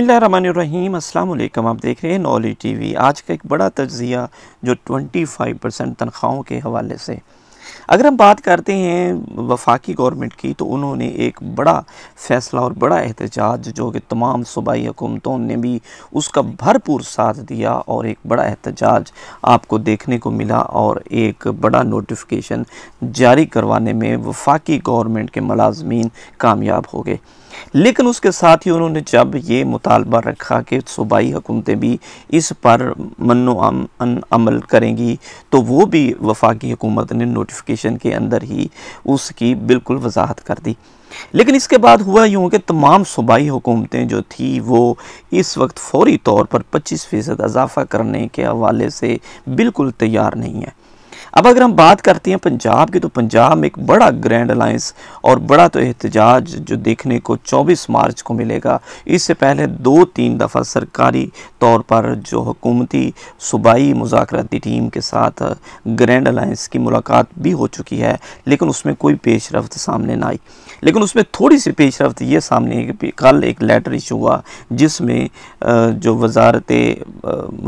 अस्सलाम वालेकुम आप देख रहे हैं नॉली टीवी आज का एक बड़ा तजिया जो 25 परसेंट तनख्वाहों के हवाले से अगर हम बात करते हैं वफाकी गवर्नमेंट की तो उन्होंने एक बड़ा फ़ैसला और बड़ा एहतजाज जो कि तमाम सूबाई हुकूमतों ने भी उसका भरपूर साथ दिया और एक बड़ा एहतजाज आपको देखने को मिला और एक बड़ा नोटिफिकेशन जारी करवाने में वफाकी गवर्नमेंट के मलाजमीन कामयाब हो गए लेकिन उसके साथ ही उन्होंने जब ये मुतालबा रखा कि सूबाई हुकूमतें भी इस पर मनो अमल करेंगी तो वो भी वफाकी हुकूमत ने नोटिफिक नोटिफिकेशन के अंदर ही उसकी बिल्कुल वजाहत कर दी लेकिन इसके बाद हुआ यूँ कि तमाम सूबाई हुकूमतें जो थी वो इस वक्त फौरी तौर पर 25 फ़ीसद इजाफ़ा करने के हवाले से बिल्कुल तैयार नहीं है अब अगर हम बात करते हैं पंजाब की तो पंजाब में एक बड़ा ग्रैंड अलायंस और बड़ा तो एहतजाज जो देखने को 24 मार्च को मिलेगा इससे पहले दो तीन दफ़ा सरकारी तौर पर जो हुकूमती सूबाई मुजाकती टीम के साथ ग्रैंड अलायंस की मुलाकात भी हो चुकी है लेकिन उसमें कोई पेशरफ सामने ना आई लेकिन उसमें थोड़ी सी पेशरफ ये सामने कल एक लेटर इशू हुआ जिसमें जो वजारत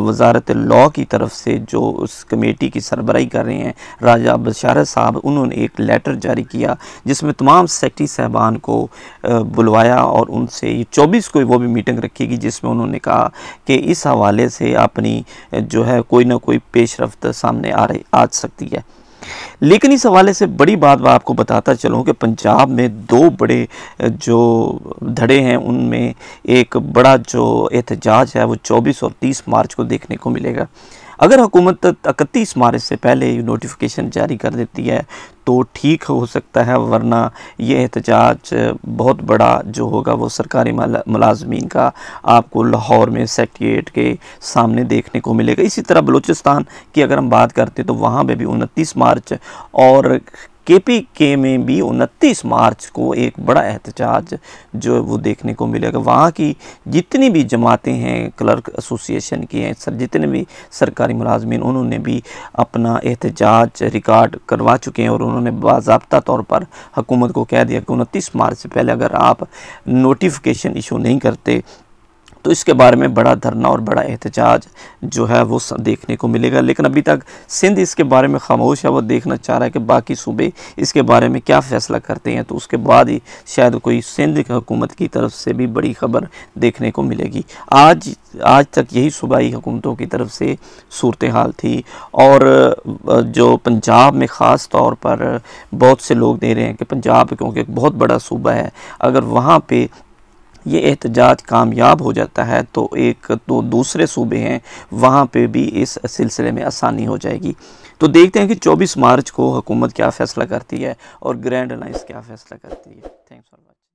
वजारत लॉ की तरफ से जो उस कमेटी की सरबराही कर रही रहे हैं राजा बशारत साहब उन्होंने एक लेटर जारी किया जिसमें तमाम सेक्टरी साहबान को बुलवाया और उनसे ये चौबीस को वो भी मीटिंग रखेगी जिसमें उन्होंने कहा कि इस हवाले से अपनी जो है कोई ना कोई पेशरफ सामने आ रही आ सकती है लेकिन इस हवाले से बड़ी बात मैं आपको बताता चलूँ कि पंजाब में दो बड़े जो धड़े हैं उनमें एक बड़ा जो एहतजाज है वो 24 और 30 मार्च को देखने को मिलेगा अगर हुकूमत इकतीस मार्च से पहले नोटिफिकेशन जारी कर देती है तो ठीक हो सकता है वरना ये एहतजाज बहुत बड़ा जो होगा वो सरकारी मुलाजमीन का आपको लाहौर में सेक्रेट के सामने देखने को मिलेगा इसी तरह बलूचिस्तान की अगर हम बात करते तो वहाँ पर भी उनतीस मार्च और के के में भी उनतीस मार्च को एक बड़ा एहतजाज जो है वो देखने को मिलेगा वहाँ की जितनी भी जमातें हैं क्लर्क एसोसिएशन की हैं सर जितने भी सरकारी मुलाजमी उन्होंने भी अपना एहतजाज रिकॉर्ड करवा चुके हैं और उन्होंने बाबा तौर पर हुकूमत को कह दिया कि उनतीस मार्च से पहले अगर आप नोटिफिकेशन इशू नहीं करते तो इसके बारे में बड़ा धरना और बड़ा एहतजाज जो है वो देखने को मिलेगा लेकिन अभी तक सिंध इसके बारे में खामोश है वो देखना चाह रहा है कि बाकी सूबे इसके बारे में क्या फ़ैसला करते हैं तो उसके बाद ही शायद कोई सिंध हुकूमत की तरफ से भी बड़ी खबर देखने को मिलेगी आज आज तक यही सूबाई हुकूमतों की तरफ से सूरत हाल थी और जो पंजाब में ख़ास तौर पर बहुत से लोग दे रहे हैं कि पंजाब क्योंकि एक बहुत बड़ा सूबा है अगर वहाँ पे ये एहतजाज कामयाब हो जाता है तो एक तो दूसरे सूबे हैं वहाँ पर भी इस सिलसिले में आसानी हो जाएगी तो देखते हैं कि 24 मार्च को हुकूमत क्या फ़ैसला करती है और ग्रैंड अलाइंस क्या फ़ैसला करती है थैंक्स फॉर वॉचिंग